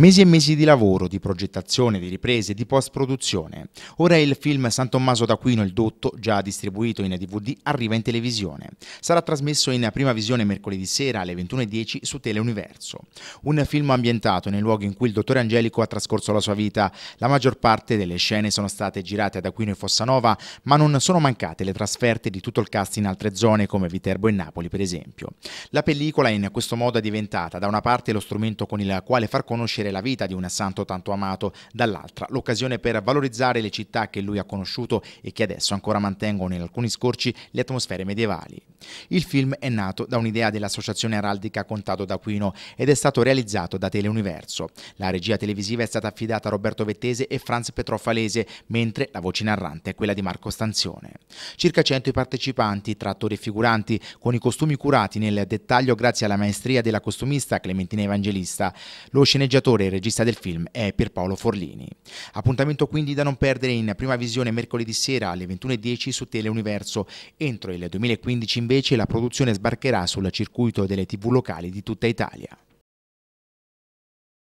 Mesi e mesi di lavoro, di progettazione, di riprese, di post-produzione. Ora il film San Tommaso d'Aquino, il dotto, già distribuito in DVD, arriva in televisione. Sarà trasmesso in prima visione mercoledì sera alle 21.10 su Teleuniverso. Un film ambientato nei luoghi in cui il dottore Angelico ha trascorso la sua vita. La maggior parte delle scene sono state girate ad Aquino e Fossanova, ma non sono mancate le trasferte di tutto il cast in altre zone come Viterbo e Napoli, per esempio. La pellicola in questo modo è diventata da una parte lo strumento con il quale far conoscere conoscere la vita di un santo tanto amato, dall'altra l'occasione per valorizzare le città che lui ha conosciuto e che adesso ancora mantengono in alcuni scorci le atmosfere medievali. Il film è nato da un'idea dell'associazione araldica Contato d'Aquino ed è stato realizzato da Teleuniverso. La regia televisiva è stata affidata a Roberto Vettese e Franz Petroffalese, mentre la voce narrante è quella di Marco Stanzione. Circa 100 i partecipanti, tra attori e figuranti, con i costumi curati nel dettaglio grazie alla maestria della costumista Clementina Evangelista. Lo sceneggiatore e regista del film è Pierpaolo Forlini. Appuntamento quindi da non perdere in prima visione mercoledì sera alle 21.10 su Teleuniverso. Entro il 2015 in invece la produzione sbarcherà sul circuito delle tv locali di tutta Italia.